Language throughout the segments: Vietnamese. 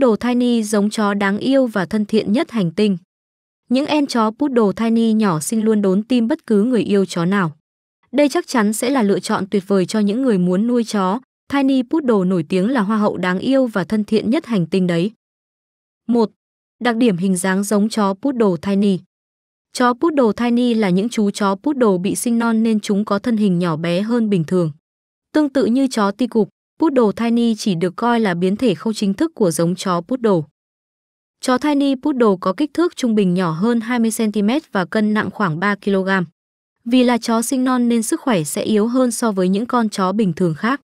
Poodle Tiny giống chó đáng yêu và thân thiện nhất hành tinh. Những em chó Poodle Tiny nhỏ xinh luôn đốn tim bất cứ người yêu chó nào. Đây chắc chắn sẽ là lựa chọn tuyệt vời cho những người muốn nuôi chó. Tiny Poodle nổi tiếng là hoa hậu đáng yêu và thân thiện nhất hành tinh đấy. 1. Đặc điểm hình dáng giống chó Poodle Tiny Chó Poodle Tiny là những chú chó Poodle bị sinh non nên chúng có thân hình nhỏ bé hơn bình thường. Tương tự như chó ti cụp, Poodle Tiny chỉ được coi là biến thể không chính thức của giống chó Poodle. Chó Tiny Poodle có kích thước trung bình nhỏ hơn 20cm và cân nặng khoảng 3 kg. Vì là chó sinh non nên sức khỏe sẽ yếu hơn so với những con chó bình thường khác.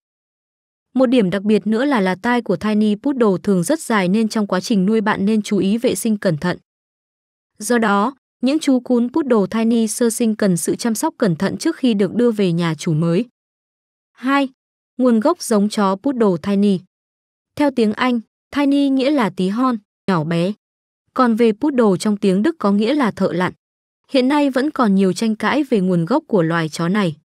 Một điểm đặc biệt nữa là là tai của Tiny Poodle thường rất dài nên trong quá trình nuôi bạn nên chú ý vệ sinh cẩn thận. Do đó, những chú cún Poodle Tiny sơ sinh cần sự chăm sóc cẩn thận trước khi được đưa về nhà chủ mới. 2 nguồn gốc giống chó poodle tiny. Theo tiếng Anh, tiny nghĩa là tí hon, nhỏ bé. Còn về poodle trong tiếng Đức có nghĩa là thợ lặn. Hiện nay vẫn còn nhiều tranh cãi về nguồn gốc của loài chó này.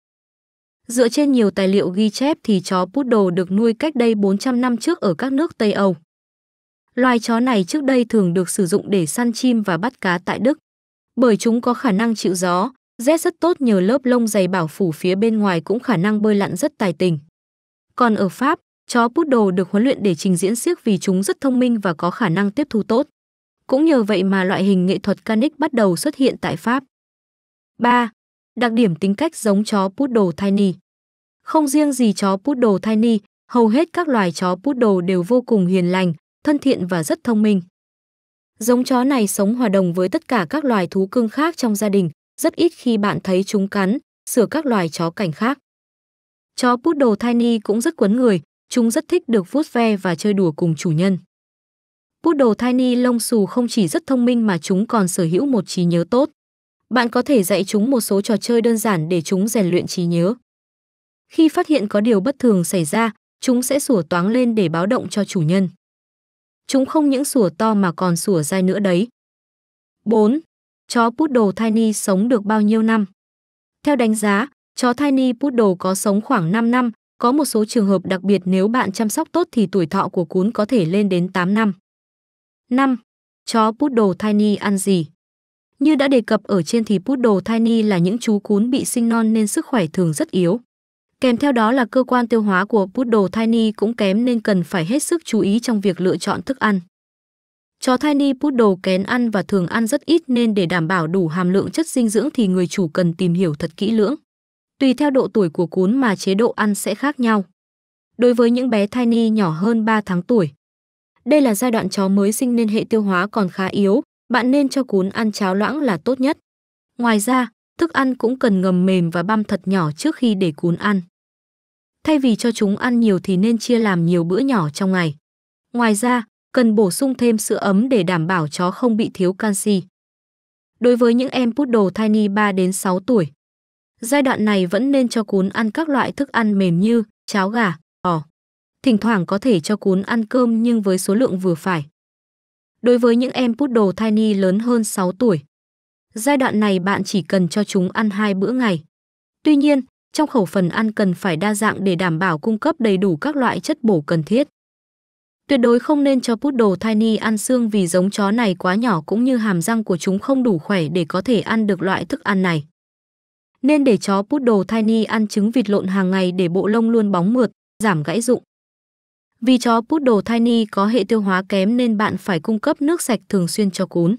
Dựa trên nhiều tài liệu ghi chép thì chó poodle được nuôi cách đây 400 năm trước ở các nước Tây Âu. Loài chó này trước đây thường được sử dụng để săn chim và bắt cá tại Đức, bởi chúng có khả năng chịu gió, rét rất tốt nhờ lớp lông dày bảo phủ phía bên ngoài cũng khả năng bơi lặn rất tài tình. Còn ở Pháp, chó poodle được huấn luyện để trình diễn siếc vì chúng rất thông minh và có khả năng tiếp thu tốt. Cũng nhờ vậy mà loại hình nghệ thuật canic bắt đầu xuất hiện tại Pháp. 3. Đặc điểm tính cách giống chó poodle tiny. Không riêng gì chó poodle tiny, hầu hết các loài chó poodle đều vô cùng hiền lành, thân thiện và rất thông minh. Giống chó này sống hòa đồng với tất cả các loài thú cưng khác trong gia đình, rất ít khi bạn thấy chúng cắn, sửa các loài chó cảnh khác. Chó Poodle Tiny cũng rất quấn người, chúng rất thích được vuốt ve và chơi đùa cùng chủ nhân. Poodle Tiny lông xù không chỉ rất thông minh mà chúng còn sở hữu một trí nhớ tốt. Bạn có thể dạy chúng một số trò chơi đơn giản để chúng rèn luyện trí nhớ. Khi phát hiện có điều bất thường xảy ra, chúng sẽ sủa toáng lên để báo động cho chủ nhân. Chúng không những sủa to mà còn sủa dai nữa đấy. 4. Chó Poodle Tiny sống được bao nhiêu năm? Theo đánh giá, Chó Tiny Poodle có sống khoảng 5 năm, có một số trường hợp đặc biệt nếu bạn chăm sóc tốt thì tuổi thọ của cún có thể lên đến 8 năm. 5. Chó Poodle Tiny ăn gì? Như đã đề cập ở trên thì Poodle Tiny là những chú cún bị sinh non nên sức khỏe thường rất yếu. Kèm theo đó là cơ quan tiêu hóa của Poodle Tiny cũng kém nên cần phải hết sức chú ý trong việc lựa chọn thức ăn. Chó Tiny Poodle kén ăn và thường ăn rất ít nên để đảm bảo đủ hàm lượng chất dinh dưỡng thì người chủ cần tìm hiểu thật kỹ lưỡng. Tùy theo độ tuổi của cún mà chế độ ăn sẽ khác nhau. Đối với những bé tiny nhỏ hơn 3 tháng tuổi, đây là giai đoạn chó mới sinh nên hệ tiêu hóa còn khá yếu, bạn nên cho cún ăn cháo loãng là tốt nhất. Ngoài ra, thức ăn cũng cần ngầm mềm và băm thật nhỏ trước khi để cún ăn. Thay vì cho chúng ăn nhiều thì nên chia làm nhiều bữa nhỏ trong ngày. Ngoài ra, cần bổ sung thêm sữa ấm để đảm bảo chó không bị thiếu canxi. Đối với những em poodle tiny 3 đến 6 tuổi, Giai đoạn này vẫn nên cho cún ăn các loại thức ăn mềm như cháo gà, ỏ. Thỉnh thoảng có thể cho cún ăn cơm nhưng với số lượng vừa phải. Đối với những em poodle tiny lớn hơn 6 tuổi, giai đoạn này bạn chỉ cần cho chúng ăn hai bữa ngày. Tuy nhiên, trong khẩu phần ăn cần phải đa dạng để đảm bảo cung cấp đầy đủ các loại chất bổ cần thiết. Tuyệt đối không nên cho poodle tiny ăn xương vì giống chó này quá nhỏ cũng như hàm răng của chúng không đủ khỏe để có thể ăn được loại thức ăn này nên để chó poodle tiny ăn trứng vịt lộn hàng ngày để bộ lông luôn bóng mượt, giảm gãy rụng. Vì chó poodle tiny có hệ tiêu hóa kém nên bạn phải cung cấp nước sạch thường xuyên cho cún.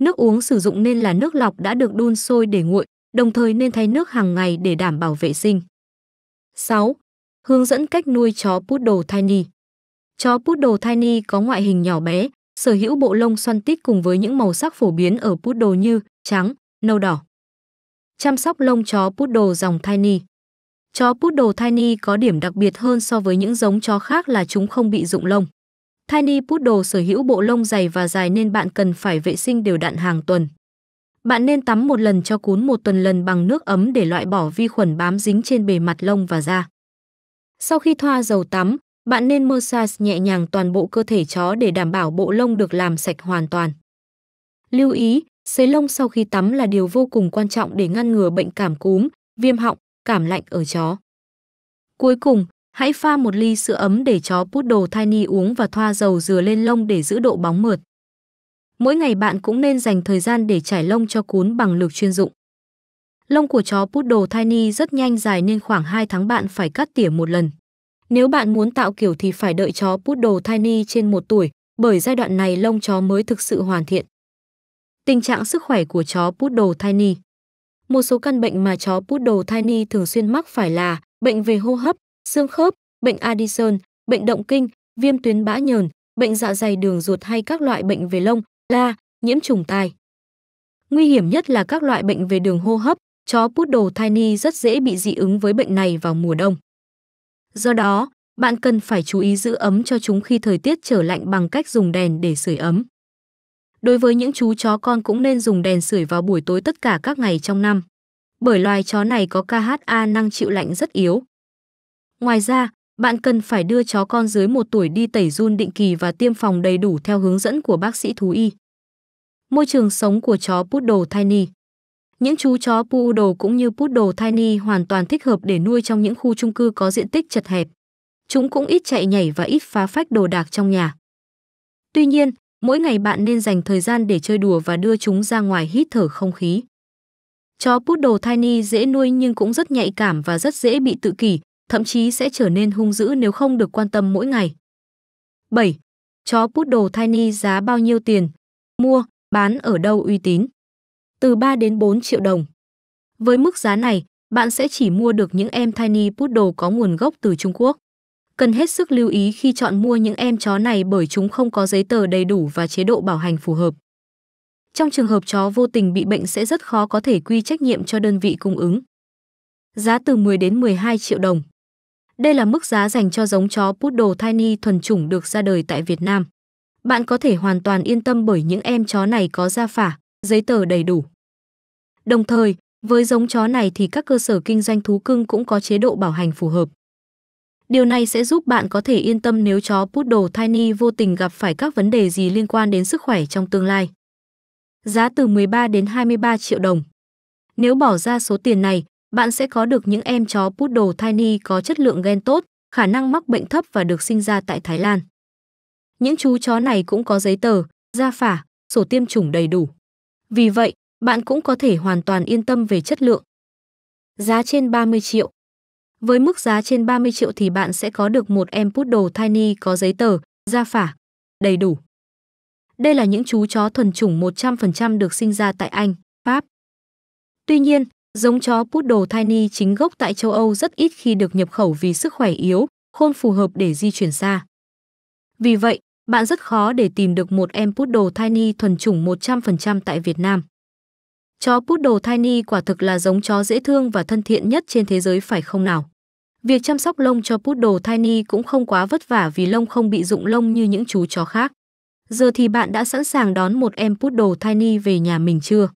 Nước uống sử dụng nên là nước lọc đã được đun sôi để nguội, đồng thời nên thay nước hàng ngày để đảm bảo vệ sinh. 6. Hướng dẫn cách nuôi chó poodle tiny. Chó poodle tiny có ngoại hình nhỏ bé, sở hữu bộ lông xoăn tít cùng với những màu sắc phổ biến ở poodle như trắng, nâu đỏ chăm sóc lông chó poodle dòng Tiny. Chó poodle Tiny có điểm đặc biệt hơn so với những giống chó khác là chúng không bị rụng lông. Tiny poodle sở hữu bộ lông dày và dài nên bạn cần phải vệ sinh đều đặn hàng tuần. Bạn nên tắm một lần cho cún một tuần lần bằng nước ấm để loại bỏ vi khuẩn bám dính trên bề mặt lông và da. Sau khi thoa dầu tắm, bạn nên massage nhẹ nhàng toàn bộ cơ thể chó để đảm bảo bộ lông được làm sạch hoàn toàn. Lưu ý, Sấy lông sau khi tắm là điều vô cùng quan trọng để ngăn ngừa bệnh cảm cúm, viêm họng, cảm lạnh ở chó. Cuối cùng, hãy pha một ly sữa ấm để chó poodle tiny uống và thoa dầu dừa lên lông để giữ độ bóng mượt. Mỗi ngày bạn cũng nên dành thời gian để trải lông cho cún bằng lược chuyên dụng. Lông của chó poodle tiny rất nhanh dài nên khoảng 2 tháng bạn phải cắt tỉa một lần. Nếu bạn muốn tạo kiểu thì phải đợi chó poodle tiny trên 1 tuổi, bởi giai đoạn này lông chó mới thực sự hoàn thiện. Tình trạng sức khỏe của chó Poodle Tiny Một số căn bệnh mà chó Poodle Tiny thường xuyên mắc phải là bệnh về hô hấp, xương khớp, bệnh Addison, bệnh động kinh, viêm tuyến bã nhờn, bệnh dạ dày đường ruột hay các loại bệnh về lông, la, nhiễm trùng tai. Nguy hiểm nhất là các loại bệnh về đường hô hấp, chó Poodle Tiny rất dễ bị dị ứng với bệnh này vào mùa đông. Do đó, bạn cần phải chú ý giữ ấm cho chúng khi thời tiết trở lạnh bằng cách dùng đèn để sưởi ấm. Đối với những chú chó con cũng nên dùng đèn sưởi vào buổi tối tất cả các ngày trong năm, bởi loài chó này có KHA năng chịu lạnh rất yếu. Ngoài ra, bạn cần phải đưa chó con dưới 1 tuổi đi tẩy run định kỳ và tiêm phòng đầy đủ theo hướng dẫn của bác sĩ thú y. Môi trường sống của chó Poodle Tiny Những chú chó Poodle cũng như Poodle Tiny hoàn toàn thích hợp để nuôi trong những khu chung cư có diện tích chật hẹp. Chúng cũng ít chạy nhảy và ít phá phách đồ đạc trong nhà. Tuy nhiên, Mỗi ngày bạn nên dành thời gian để chơi đùa và đưa chúng ra ngoài hít thở không khí. Chó Poodle Tiny dễ nuôi nhưng cũng rất nhạy cảm và rất dễ bị tự kỷ, thậm chí sẽ trở nên hung dữ nếu không được quan tâm mỗi ngày. 7. Chó Poodle Tiny giá bao nhiêu tiền? Mua, bán ở đâu uy tín? Từ 3 đến 4 triệu đồng. Với mức giá này, bạn sẽ chỉ mua được những em Tiny Poodle có nguồn gốc từ Trung Quốc. Cần hết sức lưu ý khi chọn mua những em chó này bởi chúng không có giấy tờ đầy đủ và chế độ bảo hành phù hợp. Trong trường hợp chó vô tình bị bệnh sẽ rất khó có thể quy trách nhiệm cho đơn vị cung ứng. Giá từ 10 đến 12 triệu đồng. Đây là mức giá dành cho giống chó Poodle Tiny thuần chủng được ra đời tại Việt Nam. Bạn có thể hoàn toàn yên tâm bởi những em chó này có gia phả, giấy tờ đầy đủ. Đồng thời, với giống chó này thì các cơ sở kinh doanh thú cưng cũng có chế độ bảo hành phù hợp. Điều này sẽ giúp bạn có thể yên tâm nếu chó Poodle Tiny vô tình gặp phải các vấn đề gì liên quan đến sức khỏe trong tương lai. Giá từ 13 đến 23 triệu đồng. Nếu bỏ ra số tiền này, bạn sẽ có được những em chó Poodle Tiny có chất lượng gen tốt, khả năng mắc bệnh thấp và được sinh ra tại Thái Lan. Những chú chó này cũng có giấy tờ, gia phả, sổ tiêm chủng đầy đủ. Vì vậy, bạn cũng có thể hoàn toàn yên tâm về chất lượng. Giá trên 30 triệu. Với mức giá trên 30 triệu thì bạn sẽ có được một em poodle tiny có giấy tờ, da phả, đầy đủ. Đây là những chú chó thuần chủng 100% được sinh ra tại Anh, Pháp. Tuy nhiên, giống chó poodle tiny chính gốc tại châu Âu rất ít khi được nhập khẩu vì sức khỏe yếu, khôn phù hợp để di chuyển xa. Vì vậy, bạn rất khó để tìm được một em poodle tiny thuần chủng 100% tại Việt Nam. Chó poodle tiny quả thực là giống chó dễ thương và thân thiện nhất trên thế giới phải không nào? Việc chăm sóc lông cho poodle Tiny cũng không quá vất vả vì lông không bị rụng lông như những chú chó khác. Giờ thì bạn đã sẵn sàng đón một em poodle Tiny về nhà mình chưa?